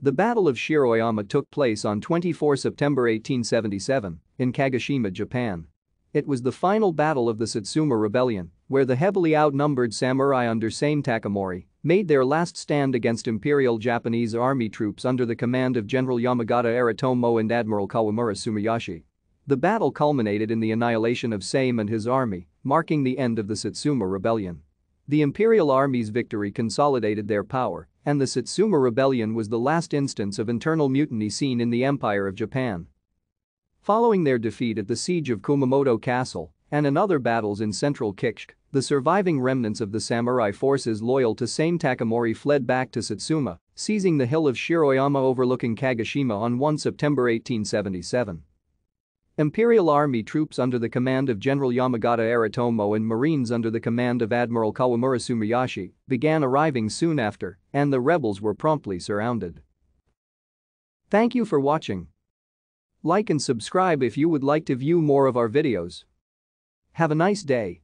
The Battle of Shiroyama took place on 24 September 1877 in Kagoshima, Japan. It was the final battle of the Satsuma Rebellion, where the heavily outnumbered samurai under Sane Takamori made their last stand against Imperial Japanese Army troops under the command of General Yamagata Aritomo and Admiral Kawamura Sumiyashi. The battle culminated in the annihilation of Same and his army, marking the end of the Satsuma Rebellion. The Imperial Army's victory consolidated their power and the Satsuma Rebellion was the last instance of internal mutiny seen in the Empire of Japan. Following their defeat at the siege of Kumamoto Castle and in other battles in central Kikuchi, the surviving remnants of the samurai forces loyal to Sane Takamori fled back to Satsuma, seizing the hill of Shiroyama overlooking Kagoshima on 1 September 1877. Imperial Army troops under the command of General Yamagata Aritomo and Marines under the command of Admiral Kawamura Sumiyashi began arriving soon after, and the rebels were promptly surrounded. Thank you for watching. Like and subscribe if you would like to view more of our videos. Have a nice day.